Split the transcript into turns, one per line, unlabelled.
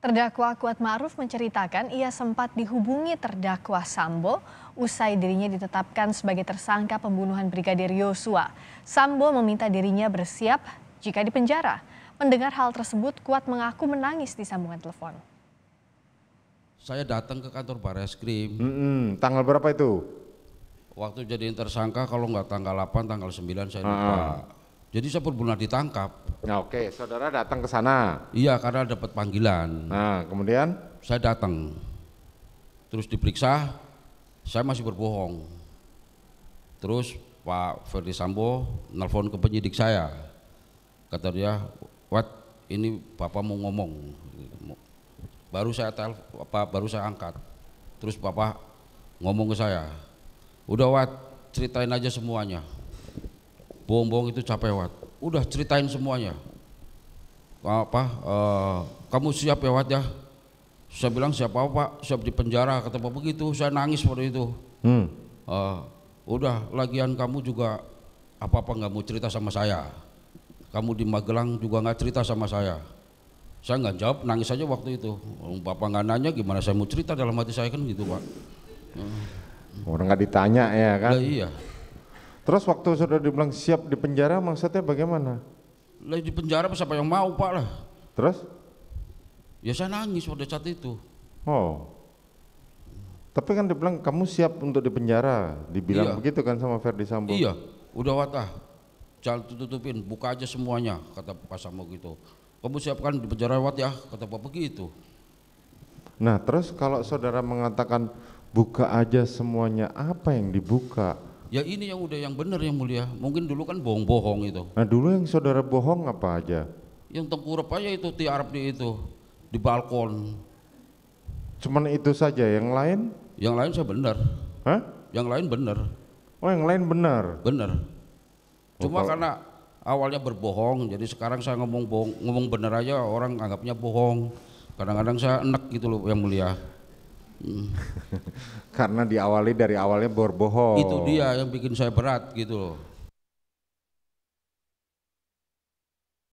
Terdakwa Kuat Ma'ruf menceritakan ia sempat dihubungi terdakwa Sambo usai dirinya ditetapkan sebagai tersangka pembunuhan Brigadir Yosua. Sambo meminta dirinya bersiap jika dipenjara. Mendengar hal tersebut, Kuat mengaku menangis di sambungan
telepon. Saya datang ke kantor Bareskrim. Mm Hmm, tanggal berapa itu? Waktu jadi tersangka kalau nggak tanggal 8, tanggal 9 saya ah. lupa. Ah jadi saya pun pernah ditangkap. Nah,
oke, okay. saudara datang ke sana.
Iya, karena dapat panggilan. Nah, kemudian saya datang. Terus diperiksa, saya masih berbohong. Terus Pak Ferdi Sambo nelpon ke penyidik saya. Kata dia, "Wat, ini Bapak mau ngomong." Baru saya tel, apa, baru saya angkat. Terus Bapak ngomong ke saya, "Udah, Wat, ceritain aja semuanya." bohong-bohong itu capek capewat udah ceritain semuanya apa uh, kamu siap ya Wat ya saya bilang siapa apa Pak siap di penjara kata apa begitu saya nangis waktu itu hmm. uh, udah lagian kamu juga apa apa nggak mau cerita sama saya kamu di Magelang juga nggak cerita sama saya saya nggak jawab nangis saja waktu itu bapak nggak nanya gimana saya mau cerita dalam hati saya kan gitu Pak uh.
orang nggak ditanya ya kan nah, iya Terus waktu saudara dibilang siap di penjara maksudnya bagaimana?
Lah di penjara siapa yang mau pak lah. Terus? Ya saya nangis pada saat itu.
Oh. Tapi kan dibilang kamu siap untuk di penjara, dibilang iya. begitu kan sama Ferdi
Sambo. Iya, udah watah. Jangan tutupin, buka aja semuanya, kata Pak Sambo gitu. Kamu siapkan di penjara wat ya, kata Pak begitu. Nah terus kalau saudara mengatakan
buka aja semuanya, apa yang dibuka?
Ya ini yang udah yang benar yang mulia. Mungkin dulu kan bohong-bohong itu.
Nah dulu yang saudara bohong apa aja?
Yang tengkurap aja itu tiarap di itu di balkon.
Cuman itu saja. Yang lain? Yang lain saya benar. Hah?
Yang lain benar. Oh yang lain benar. Benar. Oh, Cuma oh, karena awalnya berbohong, jadi sekarang saya ngomong bohong, ngomong benar aja orang anggapnya bohong. Kadang-kadang saya enak gitu loh yang mulia. Karena diawali dari
awalnya berbohong. Itu dia
yang bikin saya berat gitu loh.